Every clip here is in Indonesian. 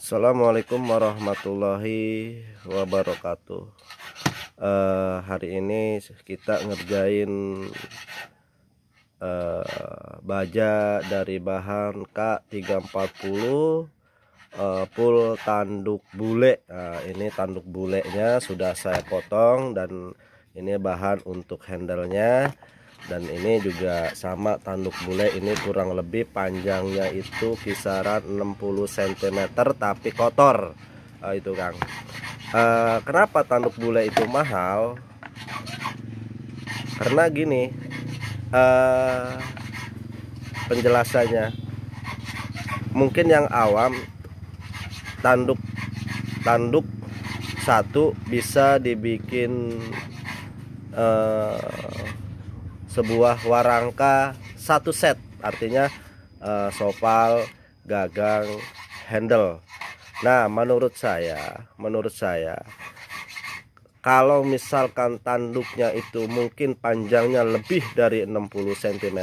Assalamualaikum warahmatullahi wabarakatuh uh, Hari ini kita ngerjain uh, Baja dari bahan K340 uh, Pul tanduk bule uh, Ini tanduk bulenya sudah saya potong Dan ini bahan untuk handlenya nya dan ini juga sama tanduk bule ini kurang lebih panjangnya itu kisaran 60 cm tapi kotor uh, itu Kang uh, kenapa tanduk bule itu mahal karena gini uh, penjelasannya mungkin yang awam tanduk tanduk satu bisa dibikin uh, sebuah warangka satu set artinya uh, sopal gagang handle nah menurut saya menurut saya kalau misalkan tanduknya itu mungkin panjangnya lebih dari 60 cm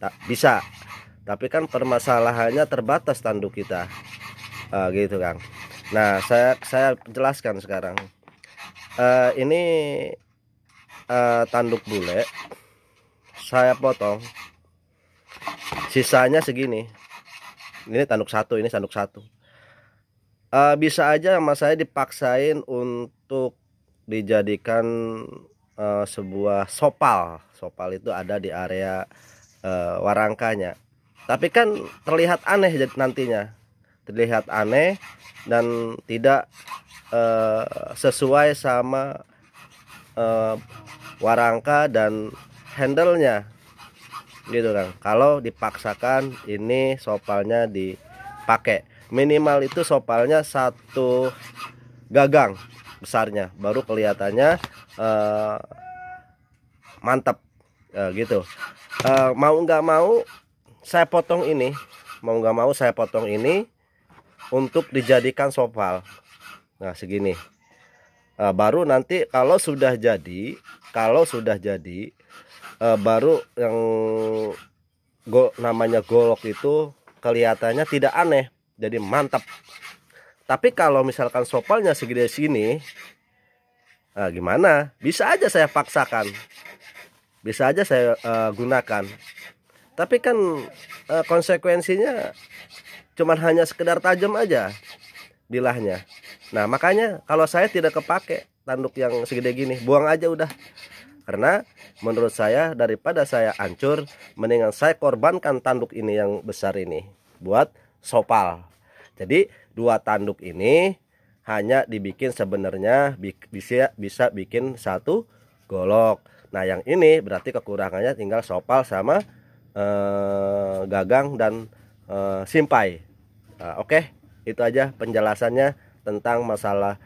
tak bisa tapi kan permasalahannya terbatas tanduk kita uh, gitu kan. Nah saya saya jelaskan sekarang uh, ini uh, tanduk bule saya potong sisanya segini ini tanduk satu ini tanduk satu uh, bisa aja sama saya dipaksain untuk dijadikan uh, sebuah sopal sopal itu ada di area uh, warangkanya tapi kan terlihat aneh nantinya terlihat aneh dan tidak uh, sesuai sama uh, warangka dan handle-nya gitu kan kalau dipaksakan ini sopalnya dipakai minimal itu sopalnya satu gagang besarnya baru kelihatannya eh, mantap eh, ya, gitu eh, mau nggak mau saya potong ini mau nggak mau saya potong ini untuk dijadikan sopal nah segini eh, baru nanti kalau sudah jadi kalau sudah jadi uh, baru yang go namanya golok itu kelihatannya tidak aneh jadi mantap tapi kalau misalkan sopalnya segede sini uh, gimana bisa aja saya paksakan bisa aja saya uh, gunakan tapi kan uh, konsekuensinya cuma hanya sekedar tajam aja bilahnya nah makanya kalau saya tidak kepake tanduk yang segede gini buang aja udah karena menurut saya daripada saya hancur, mendingan saya korbankan tanduk ini yang besar ini buat sopal. Jadi dua tanduk ini hanya dibikin sebenarnya bisa bisa bikin satu golok. Nah, yang ini berarti kekurangannya tinggal sopal sama eh, gagang dan eh, simpai. Nah, Oke, okay. itu aja penjelasannya tentang masalah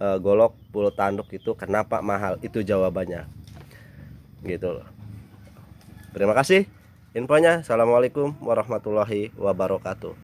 eh, golok bulu tanduk itu kenapa mahal. Itu jawabannya gitu loh terima kasih infonya assalamualaikum warahmatullahi wabarakatuh